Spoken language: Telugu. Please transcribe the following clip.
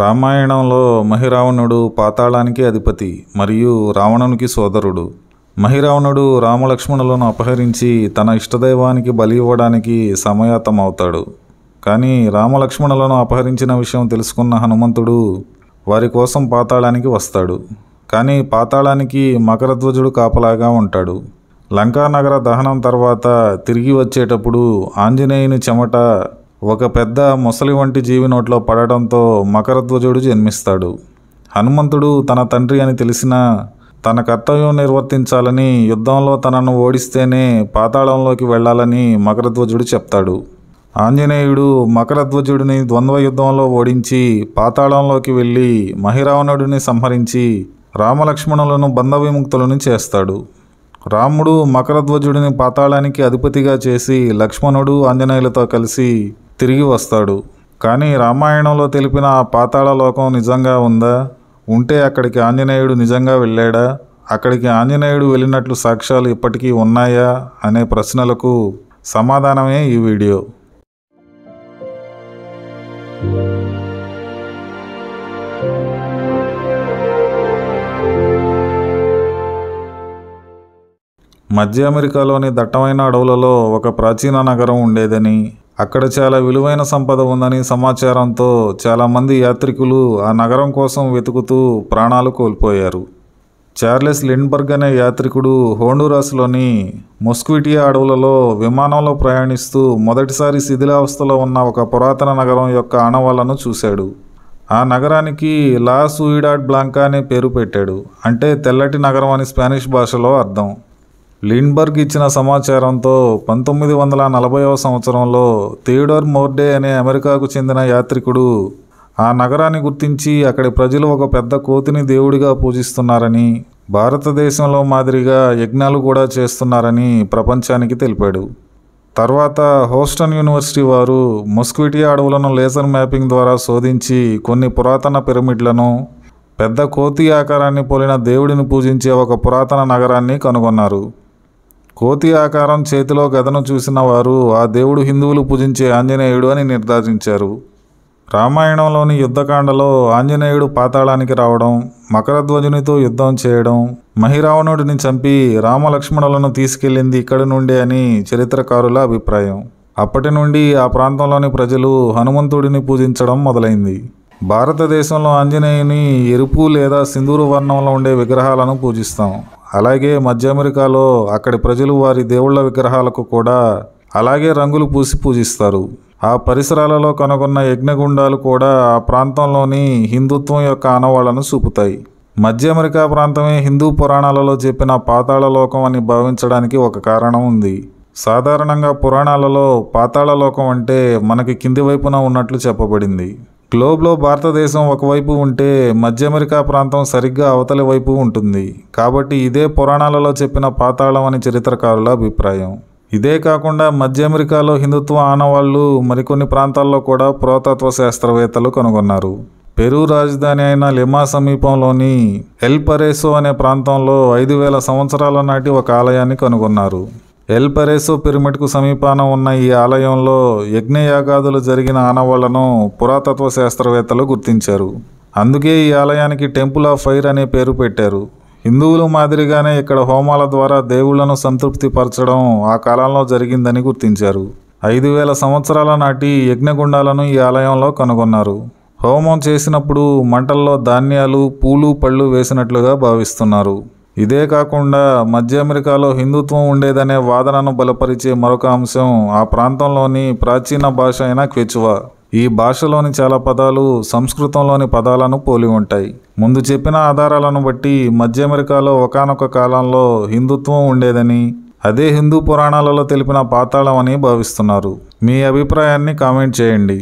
రామాయణంలో మహిరావణుడు పాతాళానికి అధిపతి మరియు రావణునికి సోదరుడు మహిరావణుడు రామలక్ష్మణులను అపహరించి తన ఇష్టదైవానికి బలి ఇవ్వడానికి సమయాతమవుతాడు కానీ రామలక్ష్మణులను అపహరించిన విషయం తెలుసుకున్న హనుమంతుడు వారి కోసం పాతాళానికి వస్తాడు కానీ పాతాళానికి మకరధ్వజుడు కాపలాగా ఉంటాడు లంకానగర దహనం తర్వాత తిరిగి వచ్చేటప్పుడు ఆంజనేయుని చెమట ఒక పెద్ద ముసలి వంటి జీవి నోట్లో పడటంతో మకరధ్వజుడు జన్మిస్తాడు హనుమంతుడు తన తండ్రి అని తెలిసిన తన కర్తవ్యం నిర్వర్తించాలని యుద్ధంలో తనను ఓడిస్తేనే పాతాళంలోకి వెళ్ళాలని మకరధ్వజుడు చెప్తాడు ఆంజనేయుడు మకరధ్వజుడిని ద్వంద్వ యుద్ధంలో ఓడించి పాతాళంలోకి వెళ్ళి మహిరావణుడిని సంహరించి రామలక్ష్మణులను బంధ విముక్తులను చేస్తాడు రాముడు మకరధ్వజుడిని పాతాళానికి అధిపతిగా చేసి లక్ష్మణుడు ఆంజనేయులతో కలిసి తిరిగి వస్తాడు కానీ రామాయణంలో తెలిపిన ఆ పాతాళ లోకం నిజంగా ఉందా ఉంటే అక్కడికి ఆంజనేయుడు నిజంగా వెళ్ళాడా అక్కడికి ఆంజనేయుడు వెళ్ళినట్లు సాక్ష్యాలు ఇప్పటికీ ఉన్నాయా అనే ప్రశ్నలకు సమాధానమే ఈ వీడియో మధ్య అమెరికాలోని దట్టమైన అడవులలో ఒక ప్రాచీన నగరం ఉండేదని అక్కడ చాలా విలువైన సంపద ఉందని సమాచారంతో చాలామంది యాత్రికులు ఆ నగరం కోసం వెతుకుతూ ప్రాణాలు కోల్పోయారు చార్లెస్ లిండ్బర్గ్ అనే యాత్రికుడు హోండూరాస్లోని మొస్క్విటియా అడవులలో విమానంలో ప్రయాణిస్తూ మొదటిసారి శిథిలావస్థలో ఉన్న ఒక పురాతన నగరం యొక్క ఆనవాళ్లను చూశాడు ఆ నగరానికి లా సూయిడాడ్ బ్లాంకా అనే పేరు పెట్టాడు అంటే తెల్లటి నగరం అని స్పానిష్ భాషలో అర్థం లిండ్బర్గ్ ఇచ్చిన సమాచారంతో పంతొమ్మిది వందల నలభైవ సంవత్సరంలో థియోడర్ మోర్డే అనే అమెరికాకు చెందిన యాత్రికుడు ఆ నగరాన్ని గుర్తించి అక్కడి ప్రజలు ఒక పెద్ద కోతిని దేవుడిగా పూజిస్తున్నారని భారతదేశంలో మాదిరిగా యజ్ఞాలు కూడా చేస్తున్నారని ప్రపంచానికి తెలిపాడు తర్వాత హోస్టన్ యూనివర్సిటీ వారు మొస్క్విటియా అడవులను లేజర్ మ్యాపింగ్ ద్వారా శోధించి కొన్ని పురాతన పిరమిడ్లను పెద్ద కోతి ఆకారాన్ని పోలిన దేవుడిని పూజించే ఒక పురాతన నగరాన్ని కనుగొన్నారు కోతి ఆకారం చేతిలో గదను చూసిన వారు ఆ దేవుడు హిందువులు పూజించే ఆంజనేయుడు అని నిర్ధారించారు రామాయణంలోని యుద్ధకాండలో ఆంజనేయుడు పాతాళానికి రావడం మకరధ్వజునితో యుద్ధం చేయడం మహిరావణుడిని చంపి రామలక్ష్మణులను తీసుకెళ్లింది ఇక్కడి నుండే అని చరిత్రకారుల అభిప్రాయం అప్పటి నుండి ఆ ప్రాంతంలోని ప్రజలు హనుమంతుడిని పూజించడం మొదలైంది భారతదేశంలో ఆంజనేయుని ఎరుపు లేదా సింధూరు వర్ణంలో ఉండే విగ్రహాలను పూజిస్తాం అలాగే మధ్య అమెరికాలో అక్కడి ప్రజలు వారి దేవుళ్ల విగ్రహాలకు కూడా అలాగే రంగులు పూసి పూజిస్తారు ఆ పరిసరాలలో కనుగొన్న యజ్ఞగుండాలు కూడా ఆ ప్రాంతంలోని హిందుత్వం యొక్క ఆనవాళ్లను చూపుతాయి మధ్య అమెరికా ప్రాంతమే హిందూ పురాణాలలో చెప్పిన పాతాళలోకం అని భావించడానికి ఒక కారణం ఉంది సాధారణంగా పురాణాలలో పాతాళలోకం అంటే మనకి కింది వైపున ఉన్నట్లు చెప్పబడింది గ్లోబ్లో భారతదేశం ఒకవైపు ఉంటే మధ్య అమెరికా ప్రాంతం సరిగ్గా అవతలి వైపు ఉంటుంది కాబట్టి ఇదే పురాణాలలో చెప్పిన పాతాళం అని చరిత్రకారుల అభిప్రాయం ఇదే కాకుండా మధ్య అమెరికాలో హిందుత్వ ఆనవాళ్లు మరికొన్ని ప్రాంతాల్లో కూడా పురాతత్వ శాస్త్రవేత్తలు కనుగొన్నారు పెరు రాజధాని అయిన లిమా సమీపంలోని ఎల్ పరేసో అనే ప్రాంతంలో ఐదు వేల సంవత్సరాల నాటి ఒక ఆలయాన్ని కనుగొన్నారు ఎల్ పెరేసో పిరమిడ్కు సమీపాన ఉన్న ఈ ఆలయంలో యజ్ఞయాగాదులు జరిగిన ఆనవాళ్లను పురాతత్వ శాస్త్రవేత్తలు గుర్తించారు అందుకే ఈ ఆలయానికి టెంపుల్ ఆఫ్ ఫైర్ అనే పేరు పెట్టారు హిందువులు మాదిరిగానే ఇక్కడ హోమాల ద్వారా దేవుళ్లను సంతృప్తిపరచడం ఆ కాలంలో జరిగిందని గుర్తించారు ఐదు వేల సంవత్సరాల నాటి యజ్ఞగుండాలను ఈ ఆలయంలో కనుగొన్నారు హోమం చేసినప్పుడు మంటల్లో ధాన్యాలు పూలు పళ్ళు వేసినట్లుగా భావిస్తున్నారు ఇదే కాకుండా మధ్య అమెరికాలో హిందుత్వం ఉండేదనే వాదనను బలపరిచే మరొక అంశం ఆ ప్రాంతంలోని ప్రాచీన భాష అయిన క్వెచువా ఈ భాషలోని చాలా పదాలు సంస్కృతంలోని పదాలను పోలి ఉంటాయి ముందు చెప్పిన ఆధారాలను బట్టి మధ్య అమెరికాలో ఒకనొక కాలంలో హిందుత్వం ఉండేదని అదే హిందూ పురాణాలలో తెలిపిన పాతాళం అని భావిస్తున్నారు మీ అభిప్రాయాన్ని కామెంట్ చేయండి